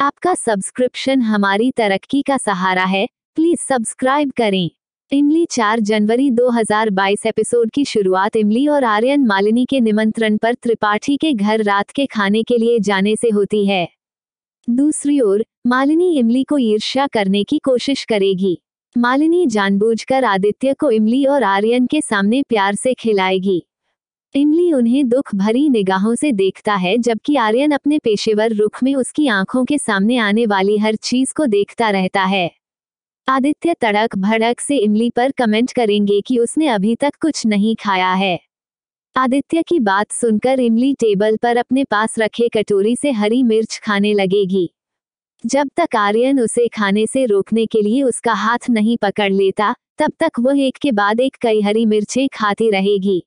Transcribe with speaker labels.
Speaker 1: आपका सब्सक्रिप्शन हमारी तरक्की का सहारा है प्लीज सब्सक्राइब करें इमली 4 जनवरी 2022 एपिसोड की शुरुआत इमली और आर्यन मालिनी के निमंत्रण पर त्रिपाठी के घर रात के खाने के लिए जाने से होती है दूसरी ओर मालिनी इमली को ईर्ष्या करने की कोशिश करेगी मालिनी जानबूझकर आदित्य को इमली और आर्यन के सामने प्यार से खिलाएगी इमली उन्हें दुख भरी निगाहों से देखता है जबकि आर्यन अपने पेशेवर रुख में उसकी आंखों के सामने आने वाली हर चीज को देखता रहता है आदित्य तड़क भड़क से इमली पर कमेंट करेंगे कि उसने अभी तक कुछ नहीं खाया है आदित्य की बात सुनकर इमली टेबल पर अपने पास रखे कटोरी से हरी मिर्च खाने लगेगी जब तक आर्यन उसे खाने से रोकने के लिए उसका हाथ नहीं पकड़ लेता तब तक वह एक के बाद एक कई हरी मिर्चें खाती रहेगी